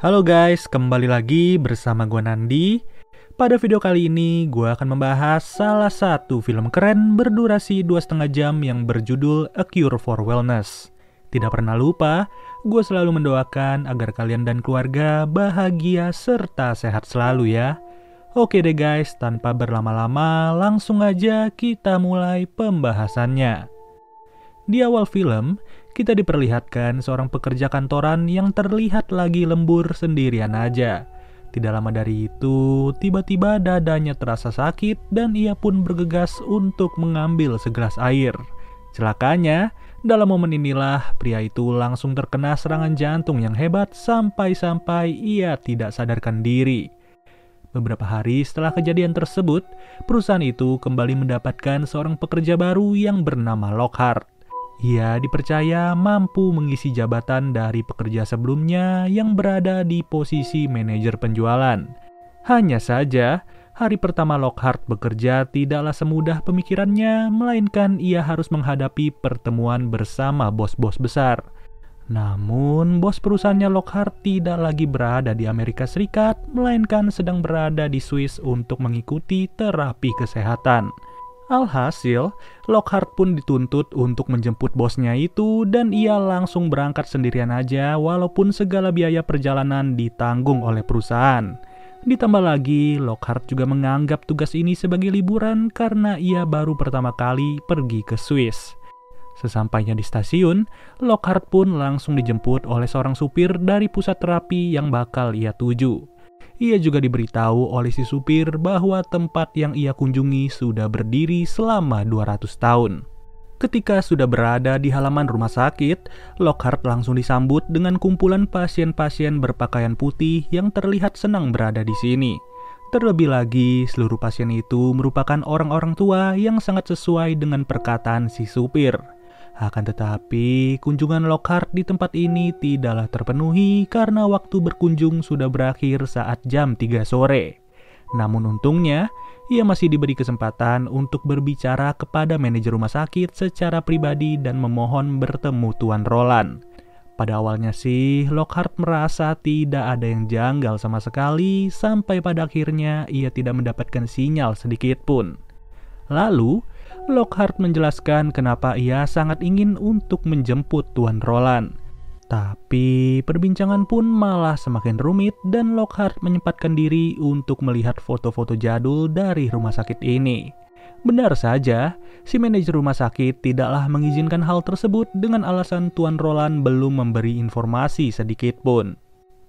Halo guys, kembali lagi bersama gue Nandi. Pada video kali ini, gue akan membahas salah satu film keren berdurasi 2,5 jam yang berjudul A Cure for Wellness. Tidak pernah lupa, gue selalu mendoakan agar kalian dan keluarga bahagia serta sehat selalu ya. Oke deh guys, tanpa berlama-lama, langsung aja kita mulai pembahasannya. Di awal film, kita diperlihatkan seorang pekerja kantoran yang terlihat lagi lembur sendirian aja. Tidak lama dari itu, tiba-tiba dadanya terasa sakit dan ia pun bergegas untuk mengambil segelas air. Celakanya, dalam momen inilah pria itu langsung terkena serangan jantung yang hebat sampai-sampai ia tidak sadarkan diri. Beberapa hari setelah kejadian tersebut, perusahaan itu kembali mendapatkan seorang pekerja baru yang bernama Lockhart. Ia dipercaya mampu mengisi jabatan dari pekerja sebelumnya yang berada di posisi manajer penjualan. Hanya saja, hari pertama Lockhart bekerja tidaklah semudah pemikirannya, melainkan ia harus menghadapi pertemuan bersama bos-bos besar. Namun, bos perusahaannya Lockhart tidak lagi berada di Amerika Serikat, melainkan sedang berada di Swiss untuk mengikuti terapi kesehatan. Alhasil, Lockhart pun dituntut untuk menjemput bosnya itu dan ia langsung berangkat sendirian aja walaupun segala biaya perjalanan ditanggung oleh perusahaan. Ditambah lagi, Lockhart juga menganggap tugas ini sebagai liburan karena ia baru pertama kali pergi ke Swiss. Sesampainya di stasiun, Lockhart pun langsung dijemput oleh seorang supir dari pusat terapi yang bakal ia tuju. Ia juga diberitahu oleh si supir bahwa tempat yang ia kunjungi sudah berdiri selama 200 tahun. Ketika sudah berada di halaman rumah sakit, Lockhart langsung disambut dengan kumpulan pasien-pasien berpakaian putih yang terlihat senang berada di sini. Terlebih lagi, seluruh pasien itu merupakan orang-orang tua yang sangat sesuai dengan perkataan si supir. Akan tetapi, kunjungan Lockhart di tempat ini tidaklah terpenuhi karena waktu berkunjung sudah berakhir saat jam 3 sore. Namun untungnya, ia masih diberi kesempatan untuk berbicara kepada manajer rumah sakit secara pribadi dan memohon bertemu Tuan Roland. Pada awalnya sih, Lockhart merasa tidak ada yang janggal sama sekali sampai pada akhirnya ia tidak mendapatkan sinyal sedikit pun. Lalu, Lockhart menjelaskan kenapa ia sangat ingin untuk menjemput Tuan Roland. Tapi perbincangan pun malah semakin rumit dan Lockhart menyempatkan diri untuk melihat foto-foto jadul dari rumah sakit ini. Benar saja, si manajer rumah sakit tidaklah mengizinkan hal tersebut dengan alasan Tuan Roland belum memberi informasi sedikit pun.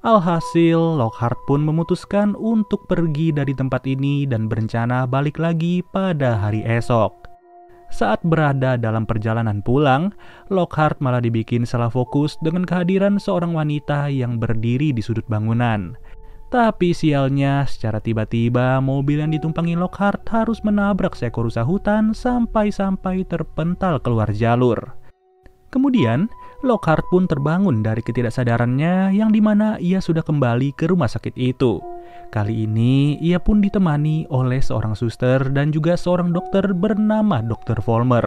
Alhasil, Lockhart pun memutuskan untuk pergi dari tempat ini dan berencana balik lagi pada hari esok. Saat berada dalam perjalanan pulang, Lockhart malah dibikin salah fokus dengan kehadiran seorang wanita yang berdiri di sudut bangunan. Tapi sialnya, secara tiba-tiba mobil yang ditumpangi Lockhart harus menabrak seekor rusa hutan sampai-sampai terpental keluar jalur. Kemudian, Lockhart pun terbangun dari ketidaksadarannya yang dimana ia sudah kembali ke rumah sakit itu. Kali ini ia pun ditemani oleh seorang suster dan juga seorang dokter bernama Dr. Volmer.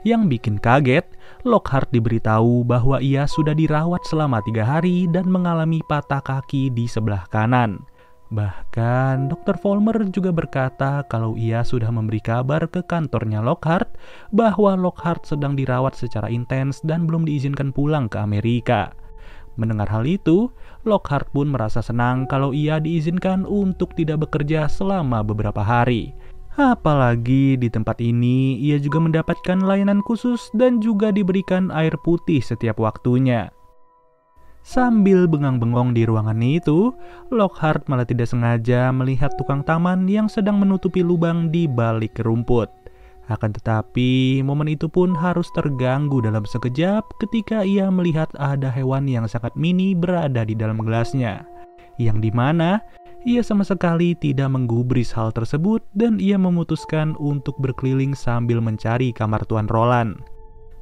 Yang bikin kaget, Lockhart diberitahu bahwa ia sudah dirawat selama tiga hari dan mengalami patah kaki di sebelah kanan. Bahkan, Dr. Volmer juga berkata kalau ia sudah memberi kabar ke kantornya Lockhart bahwa Lockhart sedang dirawat secara intens dan belum diizinkan pulang ke Amerika. Mendengar hal itu, Lockhart pun merasa senang kalau ia diizinkan untuk tidak bekerja selama beberapa hari. Apalagi di tempat ini, ia juga mendapatkan layanan khusus dan juga diberikan air putih setiap waktunya. Sambil bengang-bengong di ruangan itu, Lockhart malah tidak sengaja melihat tukang taman yang sedang menutupi lubang di balik rumput. Akan tetapi, momen itu pun harus terganggu dalam sekejap ketika ia melihat ada hewan yang sangat mini berada di dalam gelasnya. Yang dimana, ia sama sekali tidak menggubris hal tersebut dan ia memutuskan untuk berkeliling sambil mencari kamar Tuan Roland.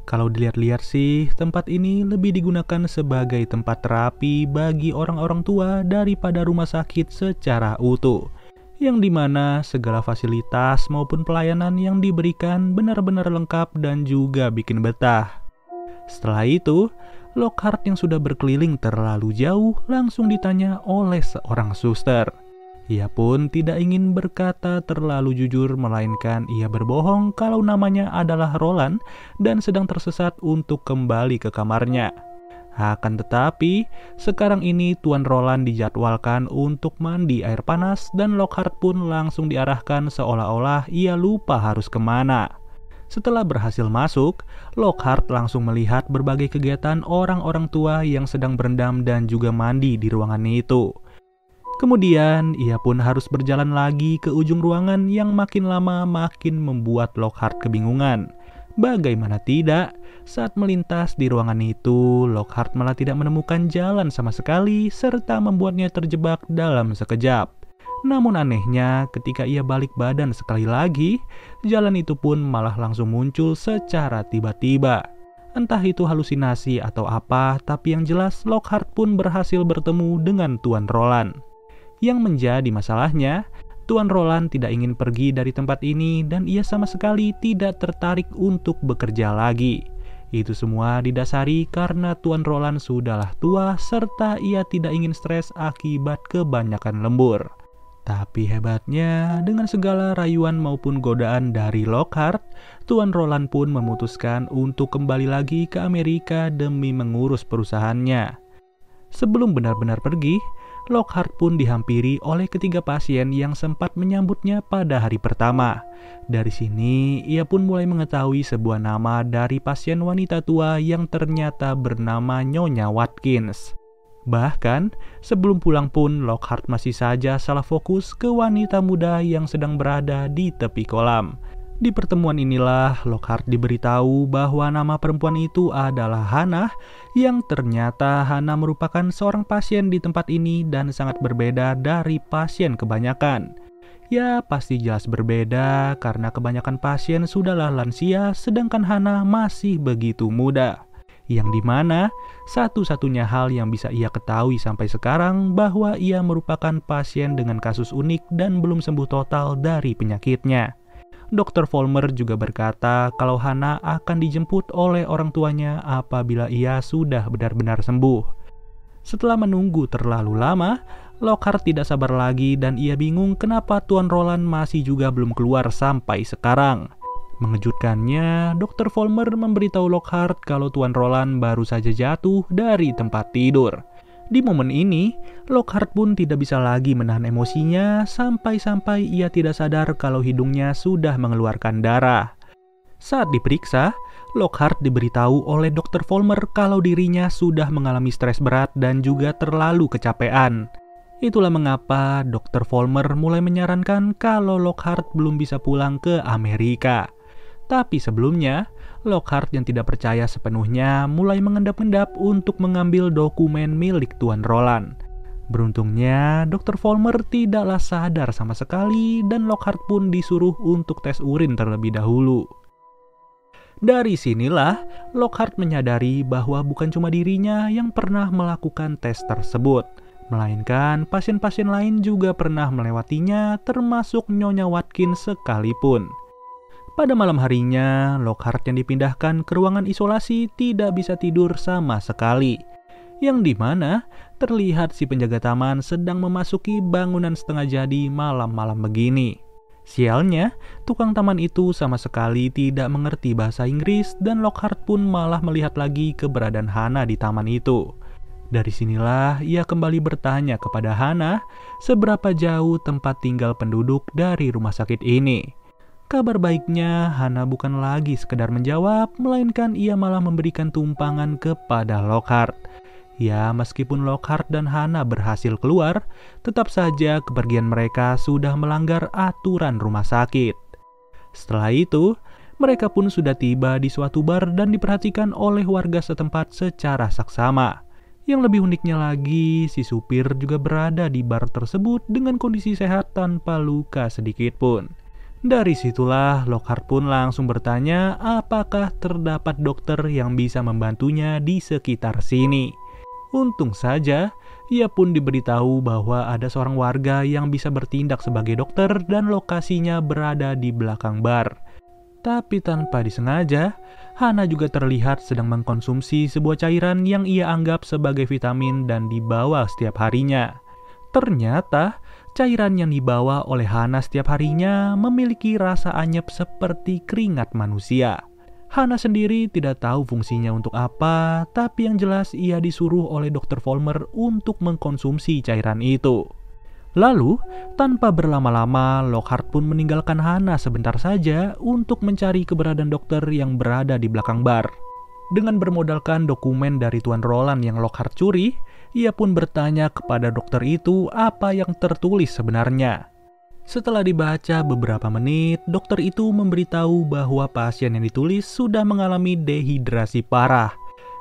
Kalau dilihat-lihat sih, tempat ini lebih digunakan sebagai tempat terapi bagi orang-orang tua daripada rumah sakit secara utuh yang dimana segala fasilitas maupun pelayanan yang diberikan benar-benar lengkap dan juga bikin betah. Setelah itu, Lockhart yang sudah berkeliling terlalu jauh langsung ditanya oleh seorang suster. Ia pun tidak ingin berkata terlalu jujur, melainkan ia berbohong kalau namanya adalah Roland dan sedang tersesat untuk kembali ke kamarnya. Akan tetapi, sekarang ini Tuan Roland dijadwalkan untuk mandi air panas dan Lockhart pun langsung diarahkan seolah-olah ia lupa harus kemana. Setelah berhasil masuk, Lockhart langsung melihat berbagai kegiatan orang-orang tua yang sedang berendam dan juga mandi di ruangan itu. Kemudian, ia pun harus berjalan lagi ke ujung ruangan yang makin lama makin membuat Lockhart kebingungan. Bagaimana tidak, saat melintas di ruangan itu, Lockhart malah tidak menemukan jalan sama sekali serta membuatnya terjebak dalam sekejap. Namun anehnya, ketika ia balik badan sekali lagi, jalan itu pun malah langsung muncul secara tiba-tiba. Entah itu halusinasi atau apa, tapi yang jelas Lockhart pun berhasil bertemu dengan Tuan Roland. Yang menjadi masalahnya, Tuan Roland tidak ingin pergi dari tempat ini dan ia sama sekali tidak tertarik untuk bekerja lagi. Itu semua didasari karena Tuan Roland sudahlah tua serta ia tidak ingin stres akibat kebanyakan lembur. Tapi hebatnya, dengan segala rayuan maupun godaan dari Lockhart, Tuan Roland pun memutuskan untuk kembali lagi ke Amerika demi mengurus perusahaannya. Sebelum benar-benar pergi, Lockhart pun dihampiri oleh ketiga pasien yang sempat menyambutnya pada hari pertama. Dari sini, ia pun mulai mengetahui sebuah nama dari pasien wanita tua yang ternyata bernama Nyonya Watkins. Bahkan, sebelum pulang pun Lockhart masih saja salah fokus ke wanita muda yang sedang berada di tepi kolam. Di pertemuan inilah Lockhart diberitahu bahwa nama perempuan itu adalah Hannah yang ternyata Hannah merupakan seorang pasien di tempat ini dan sangat berbeda dari pasien kebanyakan. Ya pasti jelas berbeda karena kebanyakan pasien sudahlah lansia sedangkan Hannah masih begitu muda yang dimana satu-satunya hal yang bisa ia ketahui sampai sekarang bahwa ia merupakan pasien dengan kasus unik dan belum sembuh total dari penyakitnya. Dr. Vollmer juga berkata kalau Hana akan dijemput oleh orang tuanya apabila ia sudah benar-benar sembuh. Setelah menunggu terlalu lama, Lockhart tidak sabar lagi dan ia bingung kenapa Tuan Roland masih juga belum keluar sampai sekarang. Mengejutkannya, Dr. Vollmer memberitahu Lockhart kalau Tuan Roland baru saja jatuh dari tempat tidur. Di momen ini, Lockhart pun tidak bisa lagi menahan emosinya sampai-sampai ia tidak sadar kalau hidungnya sudah mengeluarkan darah. Saat diperiksa, Lockhart diberitahu oleh Dr. Vollmer kalau dirinya sudah mengalami stres berat dan juga terlalu kecapean. Itulah mengapa Dr. Vollmer mulai menyarankan kalau Lockhart belum bisa pulang ke Amerika. Tapi sebelumnya, Lockhart yang tidak percaya sepenuhnya mulai mengendap-endap untuk mengambil dokumen milik Tuan Roland. Beruntungnya, Dr. Volmer tidaklah sadar sama sekali dan Lockhart pun disuruh untuk tes urin terlebih dahulu. Dari sinilah, Lockhart menyadari bahwa bukan cuma dirinya yang pernah melakukan tes tersebut, melainkan pasien-pasien lain juga pernah melewatinya termasuk Nyonya Watkins sekalipun. Pada malam harinya, Lockhart yang dipindahkan ke ruangan isolasi tidak bisa tidur sama sekali. Yang dimana terlihat si penjaga taman sedang memasuki bangunan setengah jadi malam-malam begini. Sialnya, tukang taman itu sama sekali tidak mengerti bahasa Inggris dan Lockhart pun malah melihat lagi keberadaan Hana di taman itu. Dari sinilah ia kembali bertanya kepada Hana seberapa jauh tempat tinggal penduduk dari rumah sakit ini. Kabar baiknya, Hana bukan lagi sekedar menjawab, melainkan ia malah memberikan tumpangan kepada Lockhart. Ya, meskipun Lockhart dan Hana berhasil keluar, tetap saja kepergian mereka sudah melanggar aturan rumah sakit. Setelah itu, mereka pun sudah tiba di suatu bar dan diperhatikan oleh warga setempat secara saksama. Yang lebih uniknya lagi, si supir juga berada di bar tersebut dengan kondisi sehat tanpa luka sedikit pun. Dari situlah Lockhart pun langsung bertanya apakah terdapat dokter yang bisa membantunya di sekitar sini. Untung saja, ia pun diberitahu bahwa ada seorang warga yang bisa bertindak sebagai dokter dan lokasinya berada di belakang bar. Tapi tanpa disengaja, Hana juga terlihat sedang mengkonsumsi sebuah cairan yang ia anggap sebagai vitamin dan dibawa setiap harinya. Ternyata, Cairan yang dibawa oleh Hana setiap harinya memiliki rasa anyep seperti keringat manusia. Hana sendiri tidak tahu fungsinya untuk apa, tapi yang jelas ia disuruh oleh Dr. Vollmer untuk mengkonsumsi cairan itu. Lalu, tanpa berlama-lama, Lockhart pun meninggalkan Hana sebentar saja untuk mencari keberadaan dokter yang berada di belakang bar. Dengan bermodalkan dokumen dari Tuan Roland yang Lockhart curi, ia pun bertanya kepada dokter itu apa yang tertulis sebenarnya. Setelah dibaca beberapa menit, dokter itu memberitahu bahwa pasien yang ditulis sudah mengalami dehidrasi parah.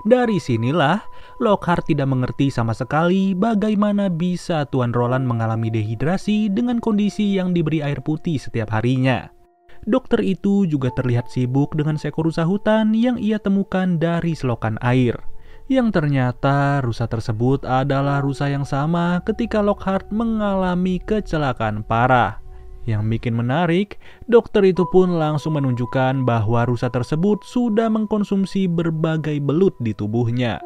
Dari sinilah, Lockhart tidak mengerti sama sekali bagaimana bisa Tuan Roland mengalami dehidrasi dengan kondisi yang diberi air putih setiap harinya. Dokter itu juga terlihat sibuk dengan seekor rusa hutan yang ia temukan dari selokan air yang ternyata rusa tersebut adalah rusa yang sama ketika Lockhart mengalami kecelakaan parah. Yang bikin menarik, dokter itu pun langsung menunjukkan bahwa rusa tersebut sudah mengkonsumsi berbagai belut di tubuhnya.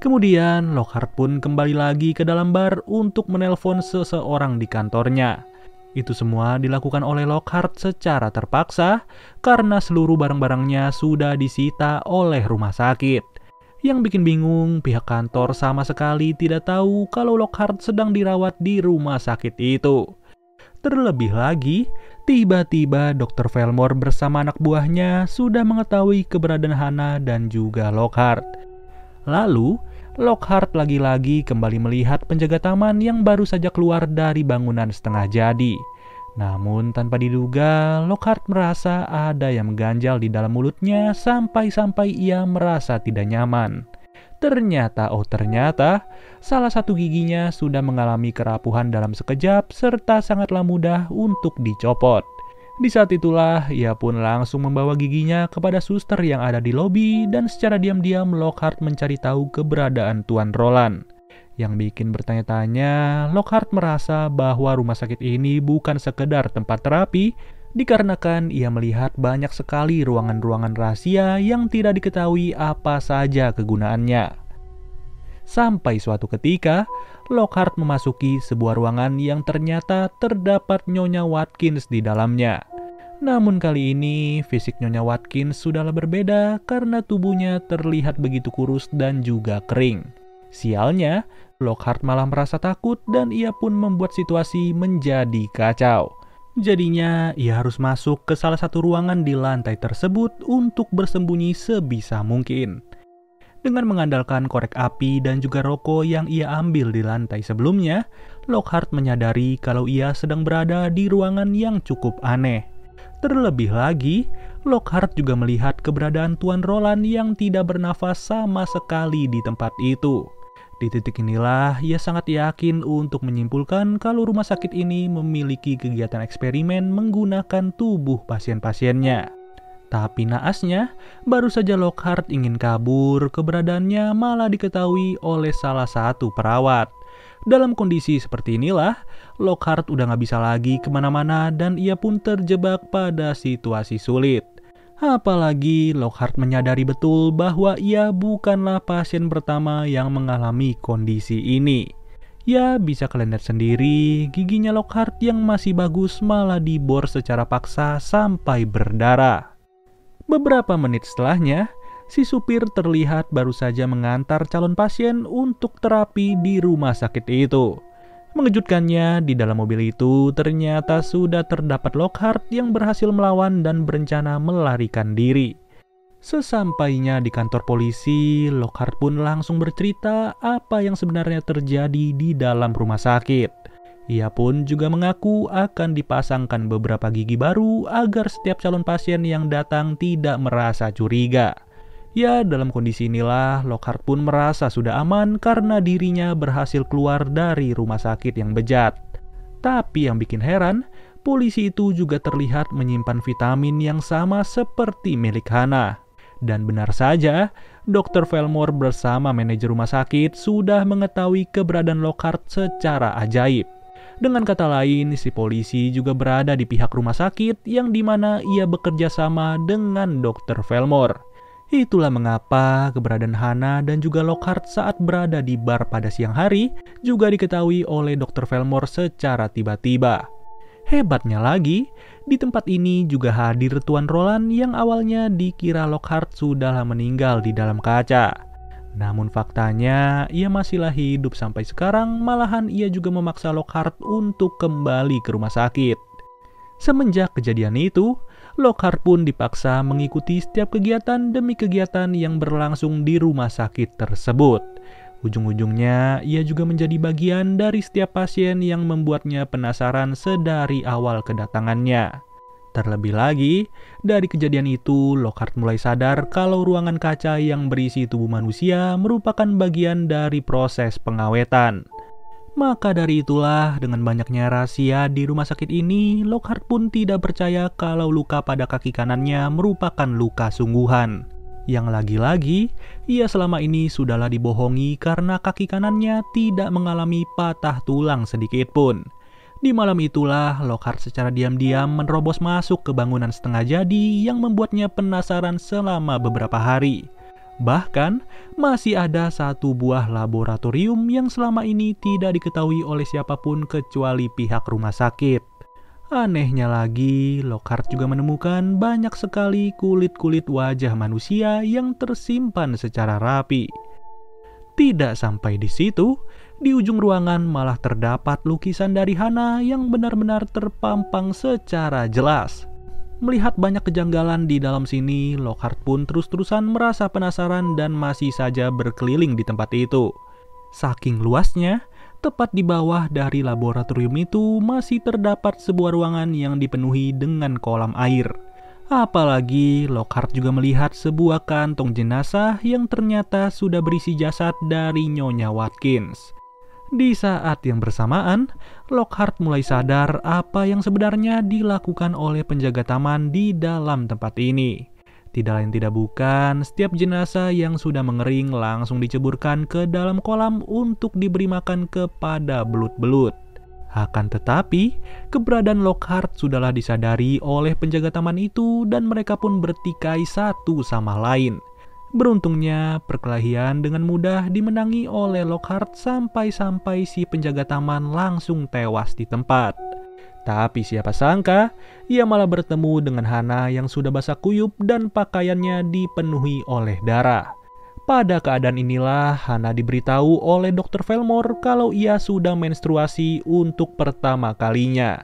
Kemudian, Lockhart pun kembali lagi ke dalam bar untuk menelpon seseorang di kantornya. Itu semua dilakukan oleh Lockhart secara terpaksa karena seluruh barang-barangnya sudah disita oleh rumah sakit. Yang bikin bingung, pihak kantor sama sekali tidak tahu kalau Lockhart sedang dirawat di rumah sakit itu. Terlebih lagi, tiba-tiba Dr. Felmore bersama anak buahnya sudah mengetahui keberadaan Hana dan juga Lockhart. Lalu, Lockhart lagi-lagi kembali melihat penjaga taman yang baru saja keluar dari bangunan setengah jadi. Namun tanpa diduga, Lockhart merasa ada yang mengganjal di dalam mulutnya sampai-sampai ia merasa tidak nyaman. Ternyata, oh ternyata, salah satu giginya sudah mengalami kerapuhan dalam sekejap serta sangatlah mudah untuk dicopot. Di saat itulah, ia pun langsung membawa giginya kepada suster yang ada di lobi dan secara diam-diam Lockhart mencari tahu keberadaan Tuan Roland yang bikin bertanya-tanya, Lockhart merasa bahwa rumah sakit ini bukan sekedar tempat terapi, dikarenakan ia melihat banyak sekali ruangan-ruangan rahasia yang tidak diketahui apa saja kegunaannya. Sampai suatu ketika, Lockhart memasuki sebuah ruangan yang ternyata terdapat Nyonya Watkins di dalamnya. Namun kali ini, fisik Nyonya Watkins sudahlah berbeda karena tubuhnya terlihat begitu kurus dan juga kering. Sialnya, Lockhart malah merasa takut dan ia pun membuat situasi menjadi kacau. Jadinya, ia harus masuk ke salah satu ruangan di lantai tersebut untuk bersembunyi sebisa mungkin. Dengan mengandalkan korek api dan juga rokok yang ia ambil di lantai sebelumnya, Lockhart menyadari kalau ia sedang berada di ruangan yang cukup aneh. Terlebih lagi, Lockhart juga melihat keberadaan Tuan Roland yang tidak bernafas sama sekali di tempat itu. Di titik inilah ia sangat yakin untuk menyimpulkan kalau rumah sakit ini memiliki kegiatan eksperimen menggunakan tubuh pasien-pasiennya. Tapi naasnya, baru saja Lockhart ingin kabur, keberadaannya malah diketahui oleh salah satu perawat. Dalam kondisi seperti inilah, Lockhart udah nggak bisa lagi kemana-mana dan ia pun terjebak pada situasi sulit. Apalagi Lockhart menyadari betul bahwa ia bukanlah pasien pertama yang mengalami kondisi ini. Ya bisa kalian lihat sendiri, giginya Lockhart yang masih bagus malah dibor secara paksa sampai berdarah. Beberapa menit setelahnya, si supir terlihat baru saja mengantar calon pasien untuk terapi di rumah sakit itu. Mengejutkannya, di dalam mobil itu ternyata sudah terdapat Lockhart yang berhasil melawan dan berencana melarikan diri. Sesampainya di kantor polisi, Lockhart pun langsung bercerita apa yang sebenarnya terjadi di dalam rumah sakit. Ia pun juga mengaku akan dipasangkan beberapa gigi baru agar setiap calon pasien yang datang tidak merasa curiga. Ya, dalam kondisi inilah Lockhart pun merasa sudah aman karena dirinya berhasil keluar dari rumah sakit yang bejat. Tapi yang bikin heran, polisi itu juga terlihat menyimpan vitamin yang sama seperti milik Hana. Dan benar saja, Dr. Felmore bersama manajer rumah sakit sudah mengetahui keberadaan Lockhart secara ajaib. Dengan kata lain, si polisi juga berada di pihak rumah sakit yang dimana ia bekerja sama dengan Dr. Felmore. Itulah mengapa keberadaan Hana dan juga Lockhart saat berada di bar pada siang hari juga diketahui oleh Dr. Velmore secara tiba-tiba. Hebatnya lagi, di tempat ini juga hadir Tuan Roland yang awalnya dikira Lockhart sudah meninggal di dalam kaca. Namun faktanya, ia masihlah hidup sampai sekarang, malahan ia juga memaksa Lockhart untuk kembali ke rumah sakit. Semenjak kejadian itu, Lockhart pun dipaksa mengikuti setiap kegiatan demi kegiatan yang berlangsung di rumah sakit tersebut. Ujung-ujungnya, ia juga menjadi bagian dari setiap pasien yang membuatnya penasaran sedari awal kedatangannya. Terlebih lagi, dari kejadian itu, Lockhart mulai sadar kalau ruangan kaca yang berisi tubuh manusia merupakan bagian dari proses pengawetan. Maka dari itulah, dengan banyaknya rahasia di rumah sakit ini, Lockhart pun tidak percaya kalau luka pada kaki kanannya merupakan luka sungguhan. Yang lagi-lagi, ia selama ini sudahlah dibohongi karena kaki kanannya tidak mengalami patah tulang sedikit pun. Di malam itulah, Lockhart secara diam-diam menerobos masuk ke bangunan setengah jadi yang membuatnya penasaran selama beberapa hari. Bahkan, masih ada satu buah laboratorium yang selama ini tidak diketahui oleh siapapun kecuali pihak rumah sakit. Anehnya lagi, Lockhart juga menemukan banyak sekali kulit-kulit wajah manusia yang tersimpan secara rapi. Tidak sampai di situ, di ujung ruangan malah terdapat lukisan dari Hana yang benar-benar terpampang secara jelas. Melihat banyak kejanggalan di dalam sini, Lockhart pun terus-terusan merasa penasaran dan masih saja berkeliling di tempat itu. Saking luasnya, tepat di bawah dari laboratorium itu masih terdapat sebuah ruangan yang dipenuhi dengan kolam air. Apalagi Lockhart juga melihat sebuah kantong jenazah yang ternyata sudah berisi jasad dari Nyonya Watkins. Di saat yang bersamaan, Lockhart mulai sadar apa yang sebenarnya dilakukan oleh penjaga taman di dalam tempat ini. Tidak lain tidak bukan, setiap jenazah yang sudah mengering langsung diceburkan ke dalam kolam untuk diberi makan kepada belut-belut. Akan tetapi, keberadaan Lockhart sudahlah disadari oleh penjaga taman itu dan mereka pun bertikai satu sama lain – Beruntungnya, perkelahian dengan mudah dimenangi oleh Lockhart sampai-sampai si penjaga taman langsung tewas di tempat. Tapi siapa sangka, ia malah bertemu dengan Hana yang sudah basah kuyup dan pakaiannya dipenuhi oleh darah. Pada keadaan inilah, Hana diberitahu oleh Dr. Velmore kalau ia sudah menstruasi untuk pertama kalinya.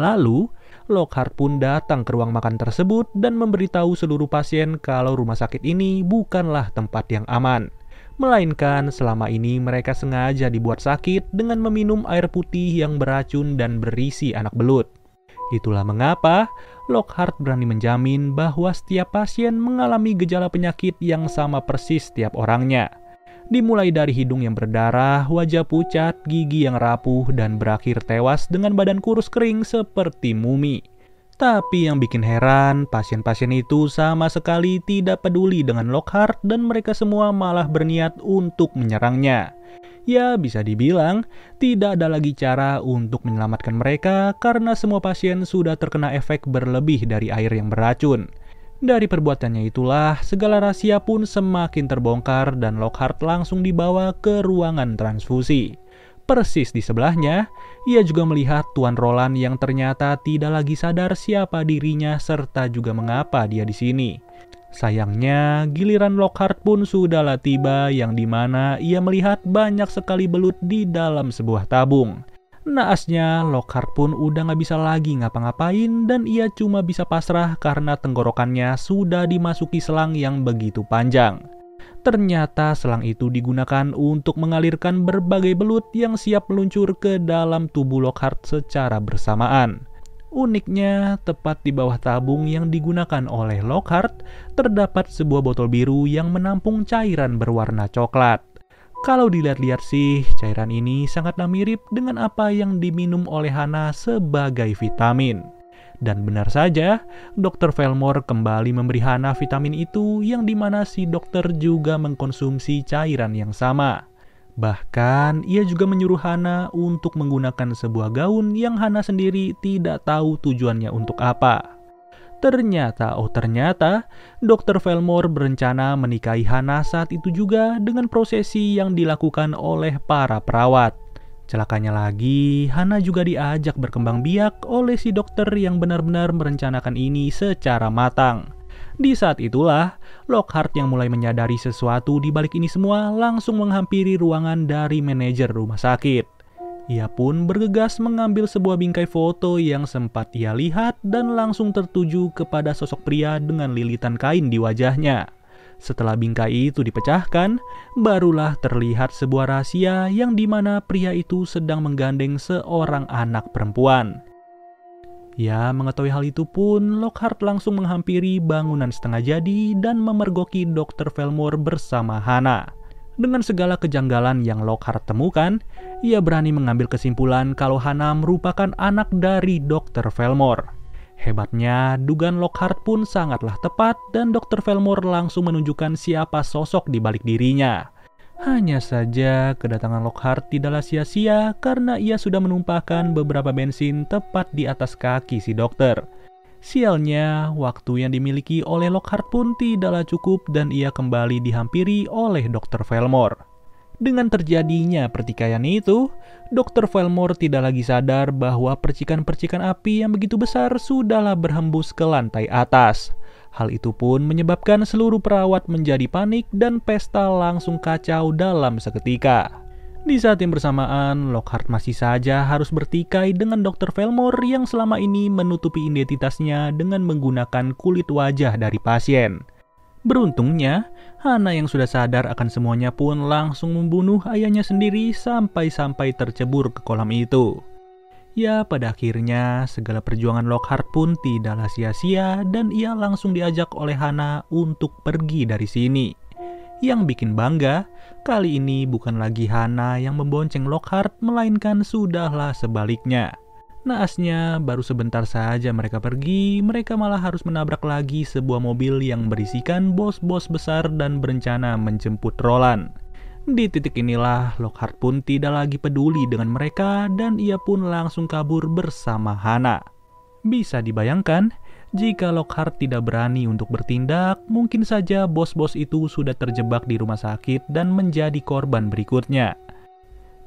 Lalu, Lockhart pun datang ke ruang makan tersebut dan memberitahu seluruh pasien kalau rumah sakit ini bukanlah tempat yang aman. Melainkan selama ini mereka sengaja dibuat sakit dengan meminum air putih yang beracun dan berisi anak belut. Itulah mengapa Lockhart berani menjamin bahwa setiap pasien mengalami gejala penyakit yang sama persis setiap orangnya dimulai dari hidung yang berdarah, wajah pucat, gigi yang rapuh, dan berakhir tewas dengan badan kurus kering seperti mumi. Tapi yang bikin heran, pasien-pasien itu sama sekali tidak peduli dengan Lockhart dan mereka semua malah berniat untuk menyerangnya. Ya bisa dibilang, tidak ada lagi cara untuk menyelamatkan mereka karena semua pasien sudah terkena efek berlebih dari air yang beracun. Dari perbuatannya itulah, segala rahasia pun semakin terbongkar dan Lockhart langsung dibawa ke ruangan transfusi. Persis di sebelahnya, ia juga melihat Tuan Roland yang ternyata tidak lagi sadar siapa dirinya serta juga mengapa dia di sini. Sayangnya, giliran Lockhart pun sudahlah tiba yang dimana ia melihat banyak sekali belut di dalam sebuah tabung. Naasnya, Lockhart pun udah gak bisa lagi ngapa-ngapain dan ia cuma bisa pasrah karena tenggorokannya sudah dimasuki selang yang begitu panjang. Ternyata selang itu digunakan untuk mengalirkan berbagai belut yang siap meluncur ke dalam tubuh Lockhart secara bersamaan. Uniknya, tepat di bawah tabung yang digunakan oleh Lockhart, terdapat sebuah botol biru yang menampung cairan berwarna coklat. Kalau dilihat-lihat sih, cairan ini sangatlah mirip dengan apa yang diminum oleh Hana sebagai vitamin. Dan benar saja, Dokter Velmore kembali memberi Hana vitamin itu yang dimana si dokter juga mengkonsumsi cairan yang sama. Bahkan, ia juga menyuruh Hana untuk menggunakan sebuah gaun yang Hana sendiri tidak tahu tujuannya untuk apa. Ternyata, oh ternyata, Dr. Velmore berencana menikahi Hana saat itu juga dengan prosesi yang dilakukan oleh para perawat. Celakanya lagi, Hana juga diajak berkembang biak oleh si dokter yang benar-benar merencanakan ini secara matang. Di saat itulah, Lockhart yang mulai menyadari sesuatu di balik ini semua langsung menghampiri ruangan dari manajer rumah sakit. Ia pun bergegas mengambil sebuah bingkai foto yang sempat ia lihat dan langsung tertuju kepada sosok pria dengan lilitan kain di wajahnya. Setelah bingkai itu dipecahkan, barulah terlihat sebuah rahasia yang dimana pria itu sedang menggandeng seorang anak perempuan. Ya, mengetahui hal itu pun, Lockhart langsung menghampiri bangunan setengah jadi dan memergoki Dr. Fillmore bersama Hannah. Dengan segala kejanggalan yang Lockhart temukan, ia berani mengambil kesimpulan kalau Hana merupakan anak dari Dr. Velmore. Hebatnya, dugaan Lockhart pun sangatlah tepat dan Dr. Velmore langsung menunjukkan siapa sosok di balik dirinya. Hanya saja, kedatangan Lockhart tidaklah sia-sia karena ia sudah menumpahkan beberapa bensin tepat di atas kaki si dokter. Sialnya, waktu yang dimiliki oleh Lockhart pun tidaklah cukup dan ia kembali dihampiri oleh Dr. Velmore. Dengan terjadinya pertikaian itu, Dr. Velmore tidak lagi sadar bahwa percikan-percikan api yang begitu besar sudahlah berhembus ke lantai atas. Hal itu pun menyebabkan seluruh perawat menjadi panik dan pesta langsung kacau dalam seketika. Di saat yang bersamaan, Lockhart masih saja harus bertikai dengan Dr. Velmore yang selama ini menutupi identitasnya dengan menggunakan kulit wajah dari pasien. Beruntungnya, Hana yang sudah sadar akan semuanya pun langsung membunuh ayahnya sendiri sampai-sampai tercebur ke kolam itu. Ya, pada akhirnya segala perjuangan Lockhart pun tidaklah sia-sia dan ia langsung diajak oleh Hana untuk pergi dari sini. Yang bikin bangga, Kali ini bukan lagi Hana yang membonceng Lockhart, melainkan sudahlah sebaliknya. Naasnya, baru sebentar saja mereka pergi, mereka malah harus menabrak lagi sebuah mobil yang berisikan bos-bos besar dan berencana menjemput Roland. Di titik inilah, Lockhart pun tidak lagi peduli dengan mereka dan ia pun langsung kabur bersama Hana. Bisa dibayangkan, jika Lockhart tidak berani untuk bertindak, mungkin saja bos-bos itu sudah terjebak di rumah sakit dan menjadi korban berikutnya.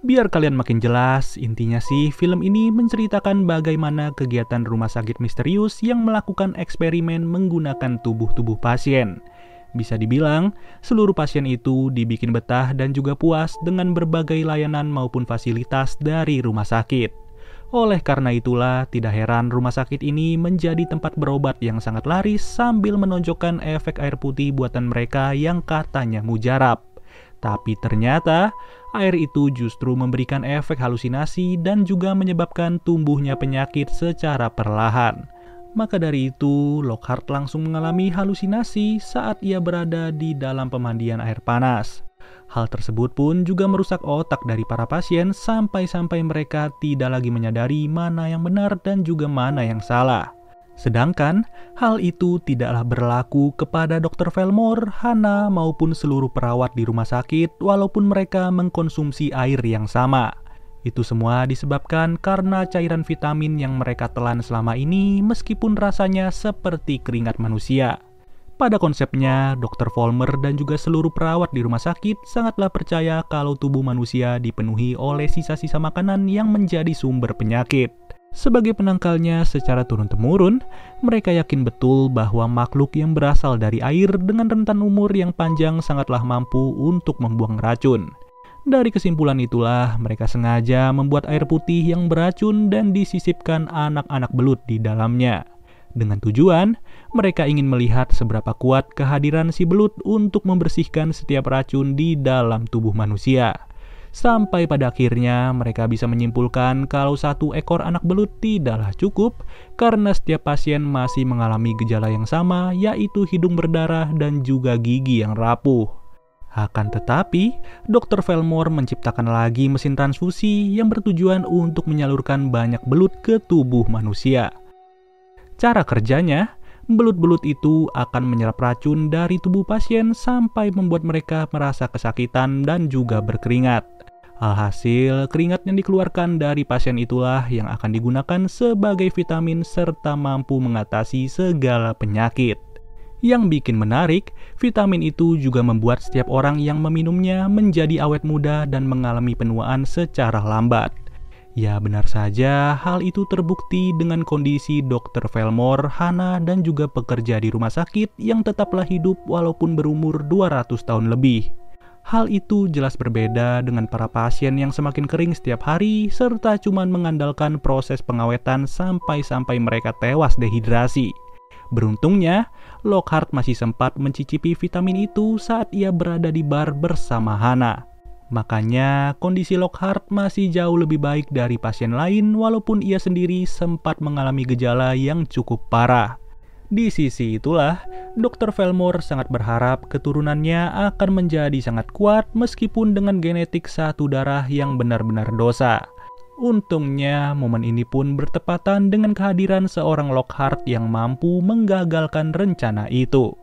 Biar kalian makin jelas, intinya sih film ini menceritakan bagaimana kegiatan rumah sakit misterius yang melakukan eksperimen menggunakan tubuh-tubuh pasien. Bisa dibilang, seluruh pasien itu dibikin betah dan juga puas dengan berbagai layanan maupun fasilitas dari rumah sakit. Oleh karena itulah, tidak heran rumah sakit ini menjadi tempat berobat yang sangat laris sambil menonjolkan efek air putih buatan mereka yang katanya mujarab. Tapi ternyata, air itu justru memberikan efek halusinasi dan juga menyebabkan tumbuhnya penyakit secara perlahan. Maka dari itu, Lockhart langsung mengalami halusinasi saat ia berada di dalam pemandian air panas. Hal tersebut pun juga merusak otak dari para pasien sampai-sampai mereka tidak lagi menyadari mana yang benar dan juga mana yang salah. Sedangkan hal itu tidaklah berlaku kepada Dr. Velmore, Hana, maupun seluruh perawat di rumah sakit walaupun mereka mengkonsumsi air yang sama. Itu semua disebabkan karena cairan vitamin yang mereka telan selama ini meskipun rasanya seperti keringat manusia. Pada konsepnya, Dr. Vollmer dan juga seluruh perawat di rumah sakit sangatlah percaya kalau tubuh manusia dipenuhi oleh sisa-sisa makanan yang menjadi sumber penyakit. Sebagai penangkalnya secara turun-temurun, mereka yakin betul bahwa makhluk yang berasal dari air dengan rentan umur yang panjang sangatlah mampu untuk membuang racun. Dari kesimpulan itulah, mereka sengaja membuat air putih yang beracun dan disisipkan anak-anak belut di dalamnya. Dengan tujuan, mereka ingin melihat seberapa kuat kehadiran si belut untuk membersihkan setiap racun di dalam tubuh manusia. Sampai pada akhirnya mereka bisa menyimpulkan kalau satu ekor anak belut tidaklah cukup karena setiap pasien masih mengalami gejala yang sama yaitu hidung berdarah dan juga gigi yang rapuh. Akan tetapi, Dr. Fillmore menciptakan lagi mesin transfusi yang bertujuan untuk menyalurkan banyak belut ke tubuh manusia. Cara kerjanya, belut-belut itu akan menyerap racun dari tubuh pasien sampai membuat mereka merasa kesakitan dan juga berkeringat. Alhasil, keringat yang dikeluarkan dari pasien itulah yang akan digunakan sebagai vitamin serta mampu mengatasi segala penyakit. Yang bikin menarik, vitamin itu juga membuat setiap orang yang meminumnya menjadi awet muda dan mengalami penuaan secara lambat. Ya benar saja, hal itu terbukti dengan kondisi Dr. Velmore, Hana, dan juga pekerja di rumah sakit yang tetaplah hidup walaupun berumur 200 tahun lebih. Hal itu jelas berbeda dengan para pasien yang semakin kering setiap hari serta cuma mengandalkan proses pengawetan sampai-sampai mereka tewas dehidrasi. Beruntungnya, Lockhart masih sempat mencicipi vitamin itu saat ia berada di bar bersama Hana. Makanya, kondisi Lockhart masih jauh lebih baik dari pasien lain walaupun ia sendiri sempat mengalami gejala yang cukup parah. Di sisi itulah, Dr. Fillmore sangat berharap keturunannya akan menjadi sangat kuat meskipun dengan genetik satu darah yang benar-benar dosa. Untungnya, momen ini pun bertepatan dengan kehadiran seorang Lockhart yang mampu menggagalkan rencana itu.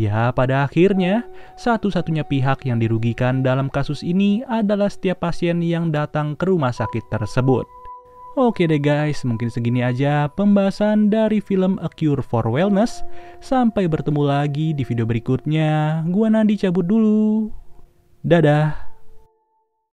Ya, pada akhirnya, satu-satunya pihak yang dirugikan dalam kasus ini adalah setiap pasien yang datang ke rumah sakit tersebut. Oke deh guys, mungkin segini aja pembahasan dari film A Cure for Wellness. Sampai bertemu lagi di video berikutnya. Gua Nandi cabut dulu. Dadah.